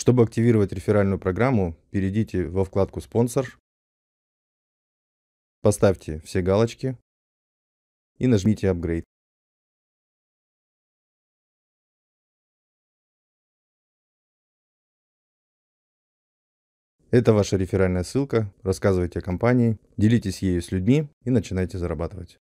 Чтобы активировать реферальную программу, перейдите во вкладку «Спонсор», поставьте все галочки и нажмите «Апгрейд». Это ваша реферальная ссылка, рассказывайте о компании, делитесь ею с людьми и начинайте зарабатывать.